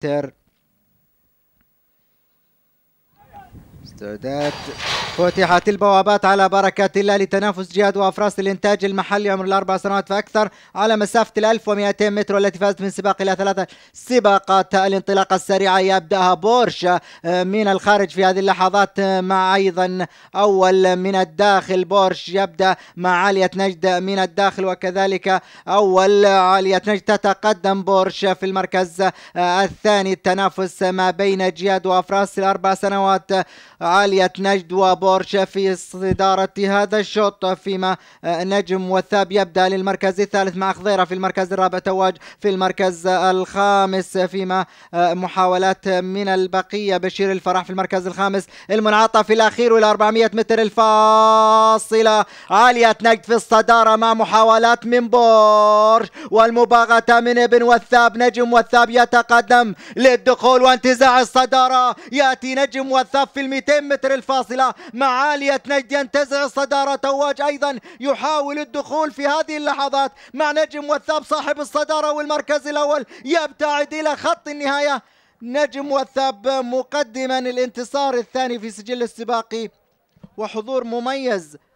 There. استعداد فتحت البوابات على بركة الله لتنافس جهاد وأفراس الإنتاج المحلي عمر الأربع سنوات فأكثر على مسافة ال 1200 متر والتي فازت من سباق إلى ثلاثة سباقات الانطلاقة السريعة يبدأها بورش آه، من الخارج في هذه اللحظات آه، مع أيضا أول من الداخل بورش يبدأ مع عالية نجد من الداخل وكذلك أول عالية نجد تتقدم بورش في المركز آه، الثاني التنافس ما بين جهاد وأفراس الأربع سنوات عالية نجد وبورشا في صدارة هذا الشوط فيما آه، نجم والثاب يبدأ للمركز الثالث مع خضيرة في المركز الرابع تواج في المركز آه، الخامس فيما آه، محاولات من البقية بشير الفرح في المركز الخامس المنعطى في الأخير إلى 400 متر الفاصلة عالية نجد في الصدارة مع محاولات من بورش والمباغتة من ابن والثاب نجم والثاب يتقدم للدخول وانتزاع الصدارة يأتي نجم والثاب في الميتين متر الفاصلة مع عالية نجد ينتزع الصدارة تواج أيضا يحاول الدخول في هذه اللحظات مع نجم وثاب صاحب الصدارة والمركز الأول يبتعد إلى خط النهاية نجم وثاب مقدما الانتصار الثاني في سجل السباقي وحضور مميز